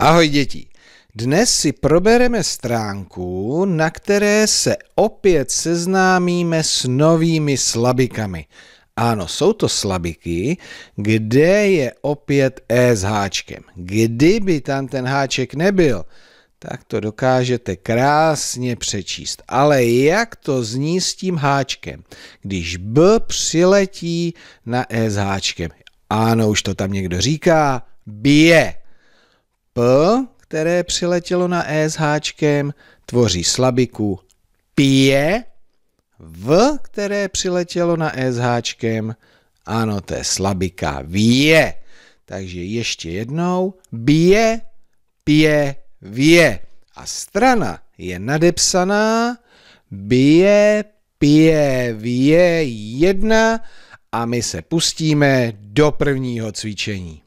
Ahoj děti! Dnes si probereme stránku, na které se opět seznámíme s novými slabikami. Ano, jsou to slabiky, kde je opět E s háčkem. Kdyby tam ten háček nebyl, tak to dokážete krásně přečíst. Ale jak to zní s tím háčkem, když B přiletí na E s háčkem? Ano, už to tam někdo říká, bije. P, které přiletělo na E s háčkem, tvoří slabiku pije. V, které přiletělo na E s háčkem, ano, to je slabika vije. Takže ještě jednou bije, pije, vije. A strana je nadepsaná bije, pije, vije, jedna a my se pustíme do prvního cvičení.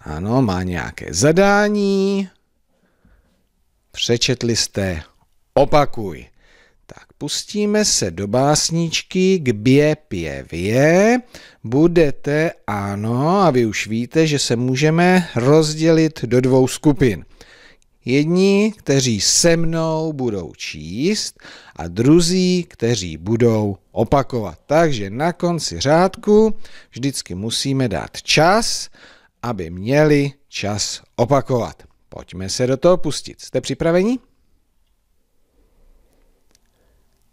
Ano, má nějaké zadání. Přečetli jste opakuj. Tak pustíme se do básničky k bě pěvě. Budete, ano, a vy už víte, že se můžeme rozdělit do dvou skupin. Jedni, kteří se mnou budou číst a druzí, kteří budou opakovat. Takže na konci řádku vždycky musíme dát čas aby měli čas opakovat. Pojďme se do toho pustit. Jste připraveni?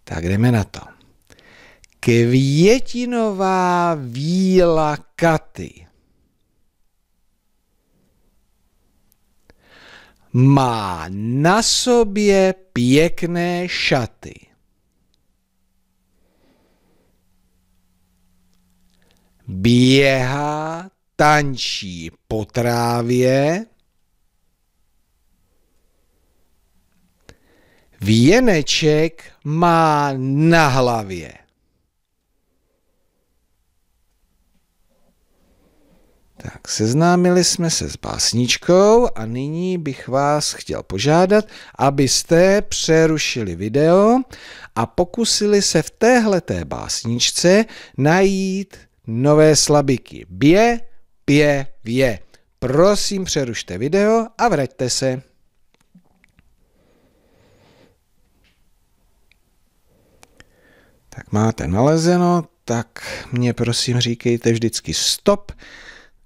Tak jdeme na to. Květinová víla Katy. Má na sobě pěkné šaty. Běhá tančí po trávě, věneček má na hlavě. Tak, seznámili jsme se s básničkou a nyní bych vás chtěl požádat, abyste přerušili video a pokusili se v téhleté básničce najít nové slabiky. Bě, vě. Prosím, přerušte video a vraťte se. Tak máte nalezeno, tak mě prosím říkejte vždycky stop.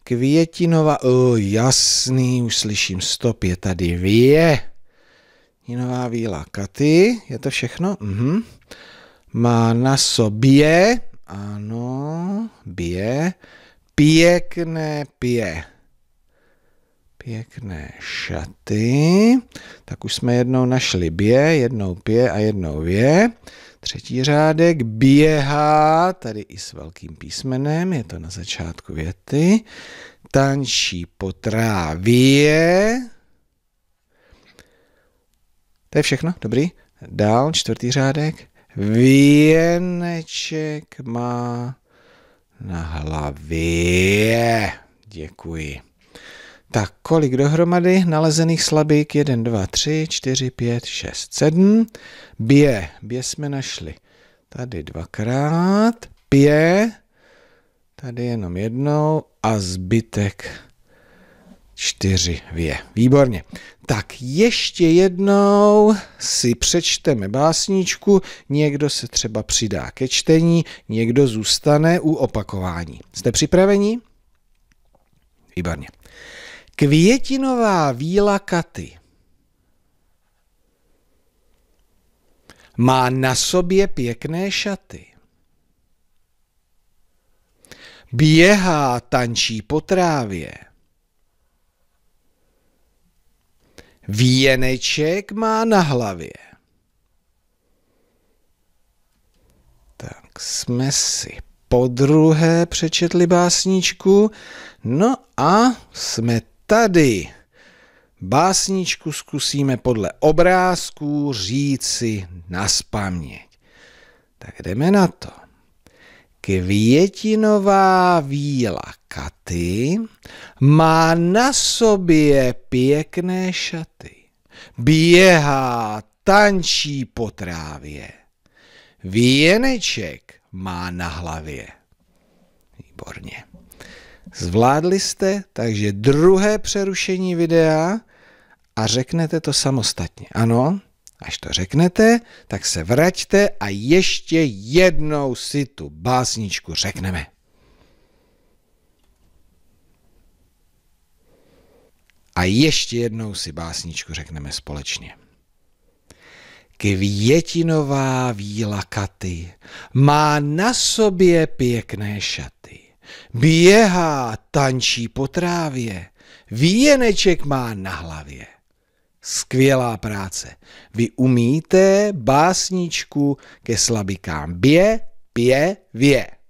Květinova, o jasný, už slyším stop, je tady vě. Jinová víla Katy, je to všechno? Mhm. Má na sobě, ano, bě, pěkné pije. Pěkné šaty. Tak už jsme jednou našli bě, jednou pě a jednou vě. Třetí řádek běhá, tady i s velkým písmenem, je to na začátku věty. Tančí po trávě. To je všechno, dobrý. Dál čtvrtý řádek. Věneček má na hlavě. Děkuji. Tak, kolik dohromady nalezených slabík? 1, 2, 3, 4, 5, 6, 7. Bě. Bě jsme našli. Tady dvakrát. Pě. Tady jenom jednou. A zbytek čtyři vě. Výborně. Tak ještě jednou si přečteme básničku, někdo se třeba přidá ke čtení, někdo zůstane u opakování. Jste připraveni? Výborně. Květinová víla Katy má na sobě pěkné šaty. Běhá, tančí po trávě věneček má na hlavě. Tak jsme si po druhé přečetli básničku. No a jsme tady. Básničku zkusíme podle obrázků říci na spaměť. Tak jdeme na to. Květinová víla Katy má na sobě pěkné šaty. Běhá, tančí po trávě. Věneček má na hlavě. Výborně. Zvládli jste, takže druhé přerušení videa a řeknete to samostatně. Ano? Až to řeknete, tak se vraťte a ještě jednou si tu básničku řekneme. A ještě jednou si básničku řekneme společně. Květinová víla katy má na sobě pěkné šaty. Běhá, tančí po trávě, věneček má na hlavě. Skvělá práce. Vy umíte básničku ke slabikám. Bě, pě, vě.